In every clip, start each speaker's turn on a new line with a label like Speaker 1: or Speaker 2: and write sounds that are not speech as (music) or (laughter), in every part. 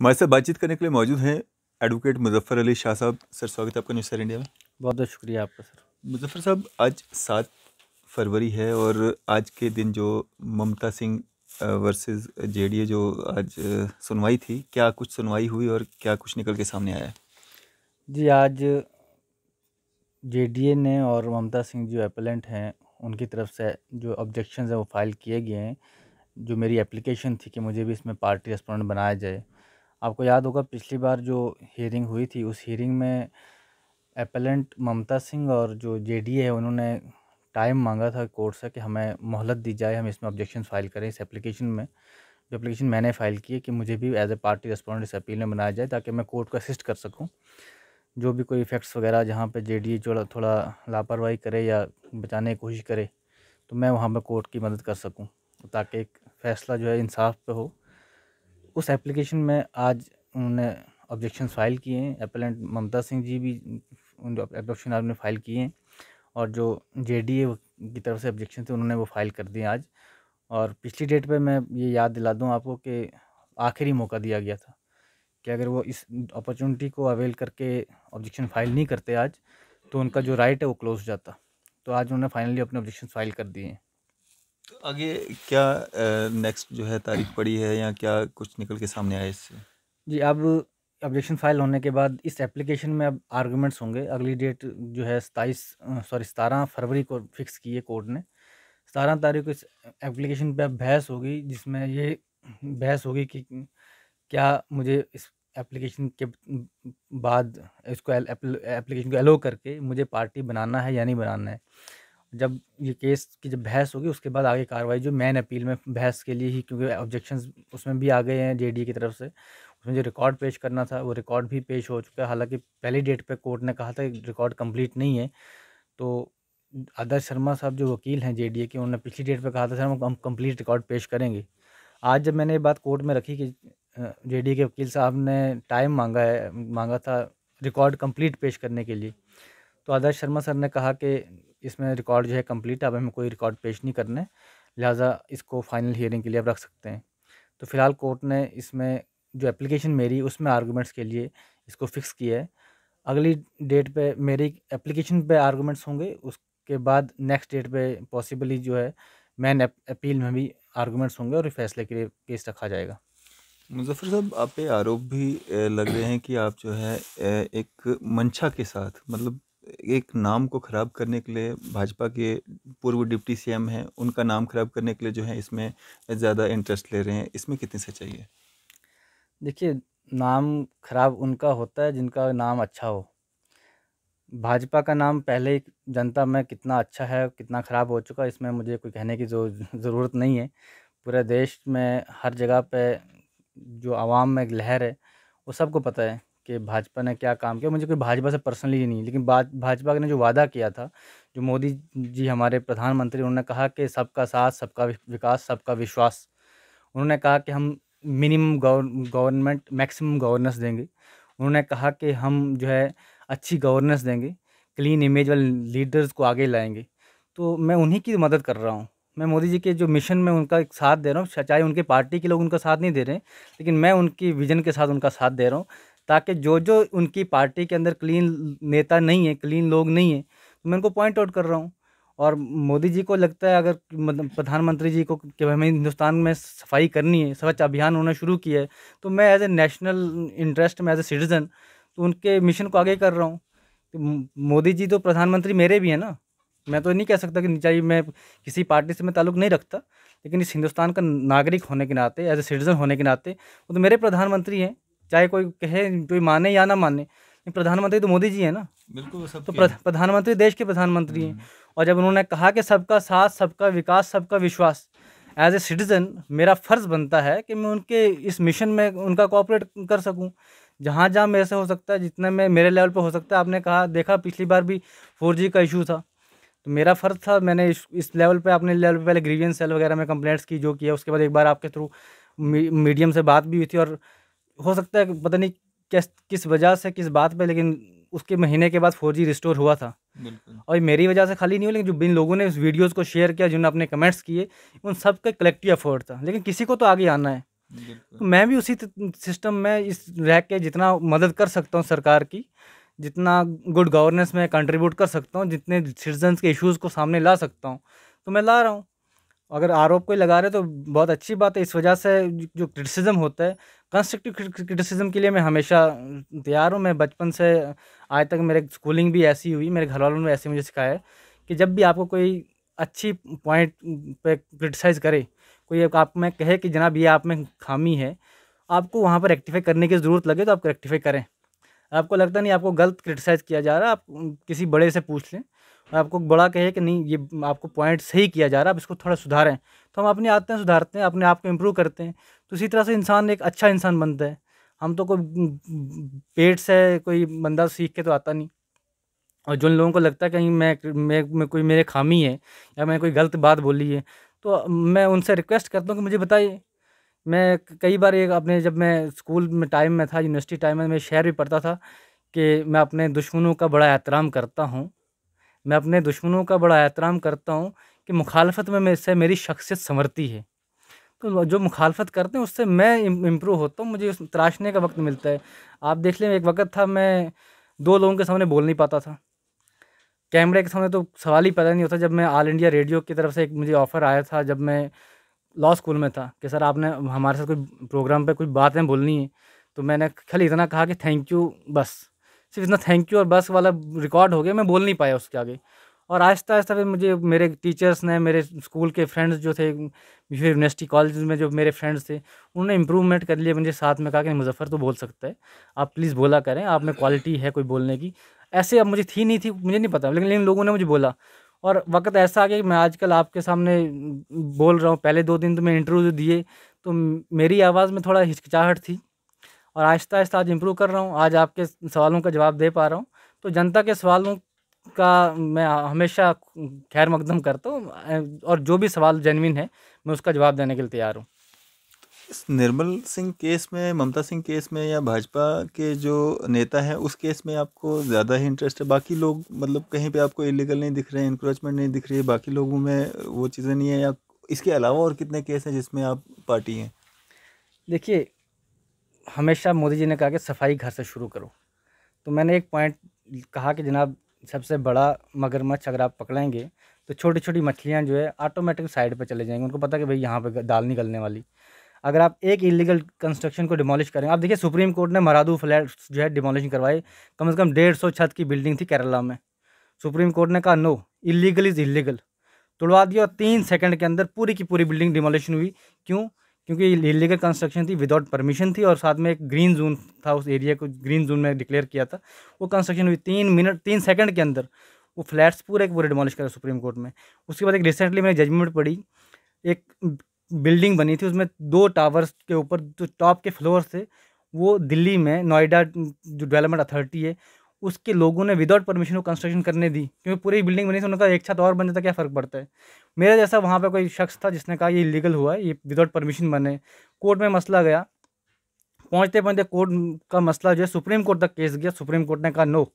Speaker 1: हमारे साथ बातचीत करने के लिए मौजूद हैं एडवोकेट मुजफ्फर अली शाह साहब सर स्वागत है आपका न्यूज़ सर इंडिया में
Speaker 2: बहुत बहुत शुक्रिया आपका सर मुजफ्फर साहब
Speaker 1: आज सात फरवरी है और आज के दिन जो ममता सिंह वर्सेस जेडीए जो आज सुनवाई थी क्या कुछ सुनवाई हुई और क्या कुछ निकल के सामने आया
Speaker 2: जी आज जेडीए ने और ममता सिंह जो एपलेंट हैं उनकी तरफ से जो ऑब्जेक्शन हैं वो फाइल किए गए हैं जो मेरी एप्लीकेशन थी कि मुझे भी इसमें पार्टी रेस्पोंडेंट बनाया जाए आपको याद होगा पिछली बार जो हियरिंग हुई थी उस हियरिंग में एपेलेंट ममता सिंह और जो जे डी है उन्होंने टाइम मांगा था कोर्ट से कि हमें मोहलत दी जाए हम इसमें ऑब्जेक्शन फ़ाइल करें इस एप्लीकेशन में जो एप्लीकेशन मैंने फ़ाइल की है कि मुझे भी एज ए पार्टी रेस्पॉन्ड इस अपील में बनाया जाए ताकि मैं कोर्ट को असिस्ट कर सकूँ जो भी कोई इफ़ेक्ट्स वगैरह जहाँ पे जे डी थोड़ा लापरवाही करे या बचाने की कोशिश करे तो मैं वहाँ पर कोर्ट की मदद कर सकूँ ताकि एक फ़ैसला जो है इंसाफ पर हो उस एप्लीकेशन में आज उन्होंने ऑब्जेक्शन फ़ाइल किए हैं एपेलेंट ममता सिंह जी भी आज आपने फाइल किए हैं और जो जे की तरफ से ऑब्जेक्शन थे उन्होंने वो फाइल कर दिए आज और पिछली डेट पर मैं ये याद दिला दूँ आपको कि आखिरी मौका दिया गया था कि अगर वो इस अपॉर्चुनिटी को अवेल करके ऑब्जेक्शन फाइल नहीं करते आज तो उनका जो राइट है वो क्लोज हो जाता तो आज उन्होंने फाइनली अपने ऑब्जेक्शन फाइल कर दिए हैं
Speaker 1: आगे क्या नेक्स्ट जो है तारीख (clears throat) पड़ी है या क्या कुछ निकल के सामने आया इससे
Speaker 2: जी अब ऑब्जेक्शन फाइल होने के बाद इस एप्लीकेशन में अब आर्गूमेंट्स होंगे अगली डेट जो है सताईस सॉरी सतारह फरवरी को फिक्स की है कोर्ट ने सतारह तारीख को इस एप्लीकेशन पर बहस होगी जिसमें ये बहस होगी कि क्या मुझे इस एप्लीकेशन के बाद इसको एप्लीकेशन को एलो करके मुझे पार्टी बनाना है या नहीं बनाना है जब ये केस की जब बहस होगी उसके बाद आगे कार्रवाई जो मैन अपील में बहस के लिए ही क्योंकि ऑब्जेक्शन उसमें भी आ गए हैं जे की तरफ से उसमें जो रिकॉर्ड पेश करना था वो रिकॉर्ड भी पेश हो चुका है हालांकि पहली डेट पर कोर्ट ने कहा था रिकॉर्ड कम्प्लीट नहीं है तो आदर्श शर्मा साहब जो वकील हैं जेडीए के उन्होंने पिछली डेट पर कहा था सर हम कंप्लीट रिकॉर्ड पेश करेंगे आज जब मैंने ये बात कोर्ट में रखी कि जेडीए के वकील साहब ने टाइम मांगा है मांगा था रिकॉर्ड कंप्लीट पेश करने के लिए तो आदर्श शर्मा सर ने कहा कि इसमें रिकॉर्ड जो है कम्प्लीट अब हमें कोई रिकॉर्ड पेश नहीं करना है लिहाजा इसको फाइनल हियरिंग के लिए अब रख सकते हैं तो फ़िलहाल कोर्ट ने इसमें जो एप्लीकेशन मेरी उसमें आर्गूमेंट्स के लिए इसको फिक्स किया है अगली डेट पे मेरी एप्लीकेशन पे आर्गूमेंट्स होंगे उसके बाद नेक्स्ट डेट पे पॉसिबली जो है मैन अपील में भी आर्गूमेंट्स होंगे और फैसले के लिए केस रखा जाएगा मुजफ्फर साहब
Speaker 1: आप पे आरोप भी लग रहे हैं कि आप जो है एक मंशा के साथ मतलब एक नाम को ख़राब करने के लिए भाजपा के पूर्व डिप्टी सीएम हैं उनका नाम ख़राब करने के लिए जो है इसमें ज़्यादा इंटरेस्ट ले रहे हैं इसमें कितनी सच्चाई है
Speaker 2: देखिए नाम खराब उनका होता है जिनका नाम अच्छा हो भाजपा का नाम पहले ही जनता में कितना अच्छा है कितना ख़राब हो चुका है इसमें मुझे कोई कहने की ज़रूरत नहीं है पूरे देश में हर जगह पे जो आवाम में लहर है वो सबको पता है कि भाजपा ने क्या काम किया मुझे कोई भाजपा से पर्सनली नहीं लेकिन भाजपा ने जो वादा किया था जो मोदी जी हमारे प्रधानमंत्री उन्होंने कहा कि सबका साथ सबका विकास सबका विश्वास उन्होंने कहा कि हम मिनिमम गवर्नमेंट मैक्सिमम गवर्नेंस देंगे उन्होंने कहा कि हम जो है अच्छी गवर्नेंस देंगे क्लीन इमेज वाले लीडर्स को आगे लाएंगे तो मैं उन्हीं की मदद कर रहा हूँ मैं मोदी जी के जो मिशन में उनका एक साथ दे रहा हूँ चाहे उनके पार्टी के लोग उनका साथ नहीं दे रहे लेकिन मैं उनकी विज़न के साथ उनका साथ दे रहा हूँ ताकि जो जो उनकी पार्टी के अंदर क्लीन नेता नहीं है क्लीन लोग नहीं है तो मैं उनको पॉइंट आउट कर रहा हूँ और मोदी जी को लगता है अगर मतलब प्रधानमंत्री जी को कि हमें हिंदुस्तान में सफाई करनी है स्वच्छ अभियान होना शुरू किया है तो मैं एज ए नेशनल इंटरेस्ट में एज ए सिटीज़न तो उनके मिशन को आगे कर रहा हूँ तो मोदी जी तो प्रधानमंत्री मेरे भी हैं ना मैं तो नहीं कह सकता कि चाहिए मैं किसी पार्टी से मैं ताल्लुक़ नहीं रखता लेकिन इस हिंदुस्तान का नागरिक होने के नाते एज ए सिटीज़न होने के नाते वो तो मेरे प्रधानमंत्री हैं चाहे कोई कहे कोई माने या ना माने प्रधानमंत्री तो मोदी जी है ना बिल्कुल सब तो प्रधानमंत्री देश के प्रधानमंत्री हैं हम्म। और जब उन्होंने कहा कि सबका साथ सबका विकास सबका विश्वास एज ए सिटीज़न मेरा फ़र्ज़ बनता है कि मैं उनके इस मिशन में उनका कोऑपरेट कर सकूं जहाँ जहाँ मेरे से हो सकता है जितने में मेरे लेवल पे हो सकता है आपने कहा देखा पिछली बार भी फोर जी का इशू था तो मेरा फ़र्ज़ था मैंने इस, लेवल पर अपने लेवल पर पहले ग्रीवियन सेल वगैरह में कंप्लेंट्स की जो किया उसके बाद एक बार आपके थ्रू मीडियम से बात भी हुई थी और हो सकता है पता नहीं किस किस वजह से किस बात पे लेकिन उसके महीने के बाद फोर जी रिस्टोर हुआ था और मेरी वजह से खाली नहीं हुआ लेकिन जो इन लोगों ने उस वीडियोज़ को शेयर किया जिन्होंने अपने कमेंट्स किए उन सब का कलेक्टिव एफर्ट था लेकिन किसी को तो आगे आना है तो मैं भी उसी सिस्टम में इस रह के जितना मदद कर सकता हूँ सरकार की जितना गुड गवर्नेंस में कंट्रीब्यूट कर सकता हूँ जितने सिटीजन्स के इश्यूज़ को सामने ला सकता हूँ तो मैं ला रहा हूँ अगर आरोप कोई लगा रहे तो बहुत अच्छी बात है इस वजह से जो क्रिटिसिज्म होता है कंस्ट्रक्टिव क्रिटिसिज्म के लिए मैं हमेशा तैयार हूँ मैं बचपन से आज तक मेरे स्कूलिंग भी ऐसी हुई मेरे घर वालों ने ऐसे मुझे सिखाया कि जब भी आपको कोई अच्छी पॉइंट पे क्रिटिसाइज़ करे कोई आप में कहे कि जनाब ये आप में खामी है आपको वहाँ पर रेक्टिफाई करने की ज़रूरत लगे तो आप रेक्टिफाई करें आपको लगता नहीं आपको गलत क्रिटिसाइज़ किया जा रहा आप किसी बड़े से पूछ लें आपको बड़ा कहे कि नहीं ये आपको पॉइंट सही किया जा रहा है अब इसको थोड़ा सुधारें तो हम अपनी आदतें सुधारते हैं अपने आप को इम्प्रूव करते हैं तो इसी तरह से इंसान एक अच्छा इंसान बनता है हम तो कोई पेट से कोई बंदा सीख के तो आता नहीं और जिन लोगों को लगता है कहीं मैं मैं, मैं कोई मेरे खामी है या मैं कोई गलत बात बोली है तो मैं उनसे रिक्वेस्ट करता हूँ कि मुझे बताइए मैं कई बार एक अपने जब मैं स्कूल में टाइम में था यूनिवर्सिटी टाइम में मैं शहर भी पढ़ता था कि मैं अपने दुश्मनों का बड़ा एहतराम करता हूँ मैं अपने दुश्मनों का बड़ा एहतराम करता हूँ कि मुखालफत में से मेरी शख्सियत संवरती है तो जो मुखालफत करते हैं उससे मैं इम्प्रूव होता हूँ मुझे उस तराशने का वक्त मिलता है आप देख लें एक वक्त था मैं दो लोगों के सामने बोल नहीं पाता था कैमरे के सामने तो सवाल ही पता नहीं होता जब मैं ऑल इंडिया रेडियो की तरफ से एक मुझे ऑफ़र आया था जब मैं लॉ स्कूल में था कि सर आपने हमारे साथ कोई प्रोग्राम पे कुछ बातें बोलनी है तो मैंने खाली इतना कहा कि थैंक यू बस सिर्फ इतना थैंक यू और बस वाला रिकॉर्ड हो गया मैं बोल नहीं पाया उसके आगे और आहिस्ता आहिस्ता फिर मुझे मेरे टीचर्स ने मेरे स्कूल के फ्रेंड्स जो थे यूनिवर्सिटी कॉलेज में जो मेरे फ्रेंड्स थे उन्होंने इम्प्रूवमेंट कर लिया मुझे साथ में कहा कि मुजफ्फ़र तो बोल सकता है आप प्लीज़ बोला करें आप में क्वालिटी है कोई बोलने की ऐसे अब मुझे थी नहीं थी मुझे नहीं पता लेकिन इन लोगों ने मुझे बोला और वक्त ऐसा आ गया कि मैं आजकल आपके सामने बोल रहा हूँ पहले दो दिन तो मैं इंटरव्यू दिए तो मेरी आवाज़ में थोड़ा हिचकिचाहट थी और आहिस्ता आहिस्ता आज इम्प्रूव कर रहा हूँ आज आपके सवालों का जवाब दे पा रहा हूँ तो जनता के सवालों का मैं हमेशा खैर मकदम करता हूँ और जो भी सवाल जेनविन है मैं उसका जवाब देने के लिए तैयार हूँ
Speaker 1: इस निर्मल सिंह केस में ममता सिंह केस में या भाजपा के जो नेता हैं उस केस में आपको ज़्यादा ही इंटरेस्ट है बाकी लोग मतलब कहीं पे आपको इलीगल नहीं दिख रहे हैं इंक्रोचमेंट नहीं दिख रही है बाकी लोगों में वो चीज़ें नहीं है या इसके अलावा और कितने केस हैं जिसमें आप पार्टी हैं
Speaker 2: देखिए हमेशा मोदी जी ने कहा कि सफाई घर से शुरू करो तो मैंने एक पॉइंट कहा कि जनाब सबसे बड़ा मगरमच्छ अगर आप पकड़ेंगे तो छोटी छोटी मछलियाँ जो है ऑटोमेटिक साइड पर चले जाएंगे उनको पता कि भाई यहाँ पर दाल निकलने वाली अगर आप एक इलीगल कंस्ट्रक्शन को डिमोलिश करें आप देखिए सुप्रीम कोर्ट ने मरादू फ्लैट्स जो है डिमोलिशन करवाए कम से कम डेढ़ सौ छत की बिल्डिंग थी केरला में सुप्रीम कोर्ट ने कहा नो इलीगल इज़ इलीगल तोड़वा दिया और तीन सेकंड के अंदर पूरी की पूरी बिल्डिंग डिमोलिशन हुई क्यों क्योंकि ये इलीगल कंस्ट्रक्शन थी विदाउट परमिशन थी और साथ में एक ग्रीन जोन था उस एरिया को ग्रीन जोन में डिक्लेयर किया था वो कंस्ट्रक्शन हुई तीन मिनट तीन सेकंड के अंदर वो फ्लैट्स पूरे पूरे डिमोलिश करा सुप्रीम कोर्ट में उसके बाद एक रिसेंटली मैंने जजमेंट पड़ी एक बिल्डिंग बनी थी उसमें दो टावर्स के ऊपर जो टॉप के फ्लोर थे वो दिल्ली में नोएडा जो डेवलपमेंट अथॉरिटी है उसके लोगों ने विदाउट परमिशन वो कंस्ट्रक्शन करने दी क्योंकि पूरी बिल्डिंग बनी थी उनका एक छत और बन जाता क्या फ़र्क पड़ता है मेरा जैसा वहाँ पर कोई शख्स था जिसने कहा ये लीगल हुआ है ये विदाउट परमिशन बने कोर्ट में मसला गया पहुँचते पहुँचते कोर्ट का मसला जो है सुप्रीम कोर्ट तक केस गया सुप्रीम कोर्ट ने कहा no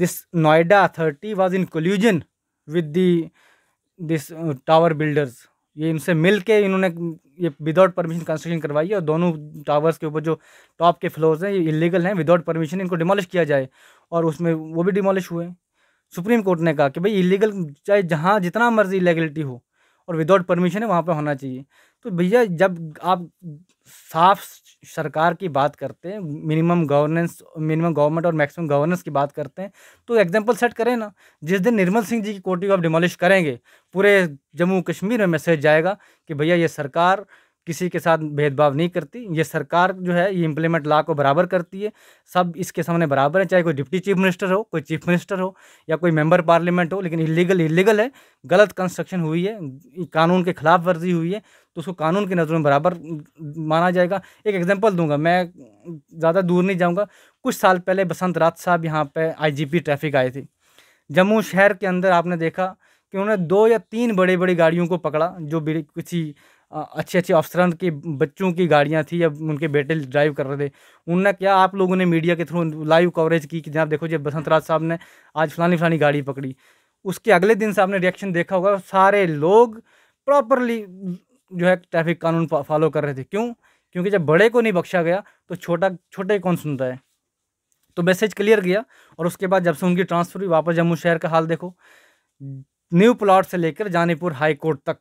Speaker 2: this Noida authority was in collusion with the this tower builders ये इनसे मिल के इन्होंने ये विदाउट परमिशन कंस्ट्रक्शन करवाई है और दोनों टावर्स के ऊपर जो टॉप के फ्लोर्स हैं ये इलीगल हैं विदाउट परमिशन इनको डिमोलिश किया जाए और उसमें वो भी डिमोलिश हुए सुप्रीम कोर्ट ने कहा कि भाई इलीगल चाहे जहाँ जितना मर्जी इलेगलिटी हो और विदाउट परमिशन है वहाँ पर होना चाहिए तो भैया जब आप साफ सरकार की बात करते हैं मिनिमम गवर्नेंस मिनिमम गवर्नमेंट और मैक्सिमम गवर्नेंस की बात करते हैं तो एग्जांपल सेट करें ना जिस दिन निर्मल सिंह जी की कोटी को आप डिमोलिश करेंगे पूरे जम्मू कश्मीर में मैसेज जाएगा कि भैया ये सरकार किसी के साथ भेदभाव नहीं करती ये सरकार जो है ये इम्प्लीमेंट लॉ को बराबर करती है सब इसके सामने बराबर है चाहे कोई डिप्टी चीफ मिनिस्टर हो कोई चीफ मिनिस्टर हो या कोई मेंबर पार्लियामेंट हो लेकिन इलीगल इलीगल है गलत कंस्ट्रक्शन हुई है कानून के खिलाफ वर्जी हुई है तो उसको कानून की नज़रों में बराबर माना जाएगा एक एग्जाम्पल दूंगा मैं ज़्यादा दूर नहीं जाऊँगा कुछ साल पहले बसंत रात साहब यहाँ पर आई ट्रैफिक आए थे जम्मू शहर के अंदर आपने देखा कि उन्होंने दो या तीन बड़ी बड़ी गाड़ियों को पकड़ा जो किसी अच्छे अच्छे अफसरान के बच्चों की गाड़ियाँ थी या उनके बेटे ड्राइव कर रहे थे उनने क्या आप लोगों ने मीडिया के थ्रू लाइव कवरेज की कि जहाँ देखो जी बसंत राज साहब ने आज फलानी फलानी गाड़ी पकड़ी उसके अगले दिन से आपने रिएक्शन देखा होगा सारे लोग प्रॉपरली जो है ट्रैफिक कानून फॉलो कर रहे थे क्यों क्योंकि जब बड़े को नहीं बख्शा गया तो छोटा छोटे कौन सुनता है तो मैसेज क्लियर गया और उसके बाद जब से उनकी ट्रांसफ़र हुई वापस जम्मू शहर का हाल देखो न्यू प्लाट से लेकर जानीपुर हाई कोर्ट तक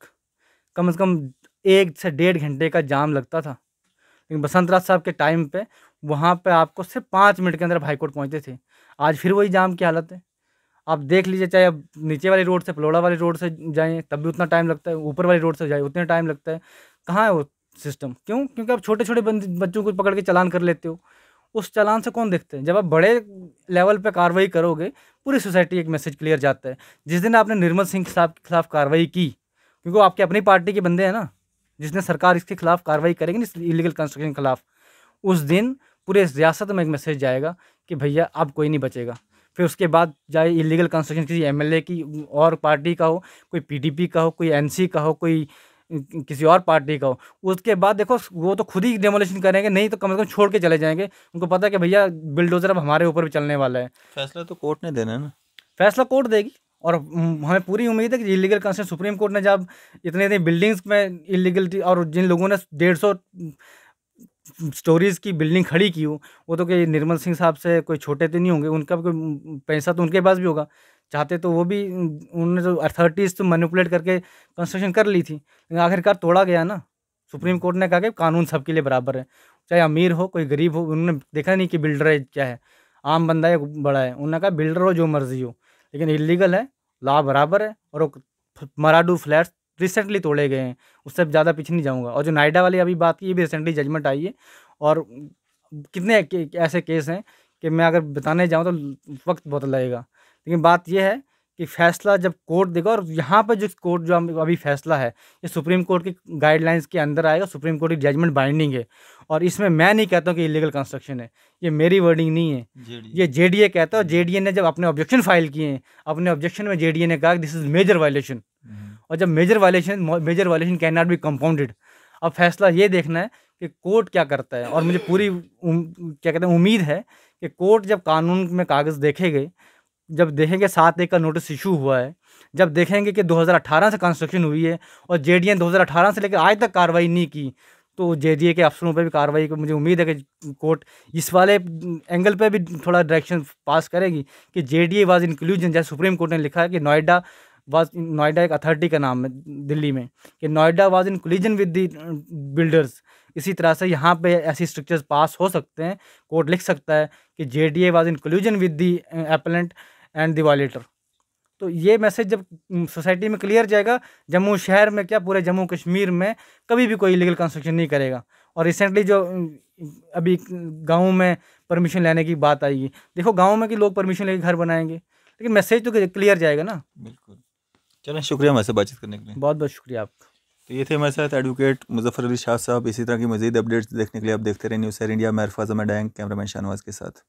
Speaker 2: कम से कम एक से डेढ़ घंटे का जाम लगता था लेकिन बसंत राज साहब के टाइम पे वहाँ पे आपको सिर्फ पाँच मिनट के अंदर हाईकोर्ट पहुँचते थे आज फिर वही जाम की हालत है आप देख लीजिए चाहे आप नीचे वाली रोड से पलोड़ा वाली रोड से जाएँ तब भी उतना टाइम लगता है ऊपर वाली रोड से जाए उतना टाइम लगता है कहाँ है वो सिस्टम क्यों क्योंकि आप छोटे छोटे बच्चों को पकड़ के चलान कर लेते हो उस चालान से कौन देखते हैं जब आप बड़े लेवल पर कार्रवाई करोगे पूरी सोसाइटी एक मैसेज क्लियर जाता है जिस दिन आपने निर्मल सिंह साहब के खिलाफ कार्रवाई की क्योंकि आपके अपनी पार्टी के बंदे हैं ना दिन सरकार इसके खिलाफ कार्रवाई करेगी इस इलीगल कंस्ट्रक्शन के खिलाफ उस दिन पूरे रियासत में एक मैसेज जाएगा कि भैया अब कोई नहीं बचेगा फिर उसके बाद चाहे इलीगल कंस्ट्रक्शन किसी एमएलए की और पार्टी का हो कोई पीडीपी का हो कोई एनसी का हो कोई किसी और पार्टी का हो उसके बाद देखो वो तो खुद ही डेमोलिशन करेंगे नहीं तो कम से कम छोड़ के चले जाएंगे उनको पता है कि भैया बिल्डोजर अब हमारे ऊपर भी चलने वाला है फैसला तो कोर्ट ने देना है ना फैसला कोर्ट देगी और हमें पूरी उम्मीद है कि इलीगल कंस्ट्रक्शन सुप्रीम कोर्ट ने जब इतने इतने बिल्डिंग्स में इलीगलिटी और जिन लोगों ने डेढ़ सौ स्टोरीज़ की बिल्डिंग खड़ी की हो वो तो कहीं निर्मल सिंह साहब से कोई छोटे तो नहीं होंगे उनका भी कोई पैसा तो उनके पास भी होगा चाहते तो वो भी उन्होंने जो अथॉरिटीज़ तो मैनिपुलेट करके कंस्ट्रक्शन कर ली थी लेकिन आखिरकार तोड़ा गया ना सुप्रीम कोर्ट ने कहा कि कानून सबके लिए बराबर है चाहे अमीर हो कोई गरीब हो उन्होंने देखा नहीं कि बिल्डर है क्या है आम बंदा है बड़ा है उन्होंने कहा बिल्डर हो जो मर्जी हो लेकिन इलीगल है ला बराबर है और मराडू फ्लैट्स रिसेंटली तोड़े गए हैं उससे ज़्यादा पीछे नहीं जाऊँगा और जो नाइडा वाली अभी बात की ये भी रिसेंटली जजमेंट आई है और कितने ऐसे केस हैं कि मैं अगर बताने जाऊँ तो वक्त बहुत लगेगा लेकिन बात यह है कि फैसला जब कोर्ट देगा और यहाँ पर जो कोर्ट जो अभी फैसला है ये सुप्रीम कोर्ट की गाइडलाइंस के अंदर आएगा सुप्रीम कोर्ट की जजमेंट बाइंडिंग है और इसमें मैं नहीं कहता हूँ कि इलीगल कंस्ट्रक्शन है ये मेरी वर्डिंग नहीं है जे ये ए कहता है और ए ने जब अपने ऑब्जेक्शन फाइल किए हैं अपने ऑब्जेक्शन में ए ने कहा कि दिस इज़ मेजर वायलेशन और जब major violation major violation can not be compounded अब फैसला ये देखना है कि कोर्ट क्या करता है और मुझे पूरी क्या कहते हैं उम्मीद है कि कोर्ट जब कानून में कागज़ देखे गए जब देखेंगे सात एक का नोटिस इशू हुआ है जब देखेंगे कि 2018 से कंस्ट्रक्शन हुई है और जे डी 2018 से लेकर आज तक कार्रवाई नहीं की तो जे डी के अफसरों पर भी कार्रवाई मुझे उम्मीद है कि कोर्ट इस वाले एंगल पर भी थोड़ा डायरेक्शन पास करेगी कि जे डी वाज इंक्लूजन जैसे सुप्रीम कोर्ट ने लिखा है कि नोएडा वाज नोएडा एक अथॉरिटी का नाम है दिल्ली में कि Noida was in collision with the builders इसी तरह से यहाँ पे ऐसी स्ट्रक्चर्स पास हो सकते हैं कोर्ट लिख सकता है कि J D A was in collision with the appellant and the violator तो ये मैसेज जब सोसाइटी हम्म, में क्लियर जाएगा जम्मू शहर में क्या पूरे जम्मू कश्मीर में कभी भी कोई इलीगल कंस्ट्रक्शन नहीं करेगा और रिसेंटली जो हम्म, अभी गाँव में परमिशन लेने की बात आएगी देखो गाँव में कि लोग परमिशन लेके घर बनाएंगे लेकिन मैसेज तो क्लियर जाएगा ना बिल्कुल
Speaker 1: चलें शुक्रिया हमारे से बातचीत करने के लिए
Speaker 2: बहुत बहुत शुक्रिया आपका तो
Speaker 1: ये थे हमारे साथ एडवोकेट मुजफ्फर अली शाह साहब इसी तरह की मजीद अपडेट्स देखने के लिए आप देखते रहे न्यूज़ एयर इंडिया मैरफाजा मैडैंग कैमरामैन शाहनवाज के साथ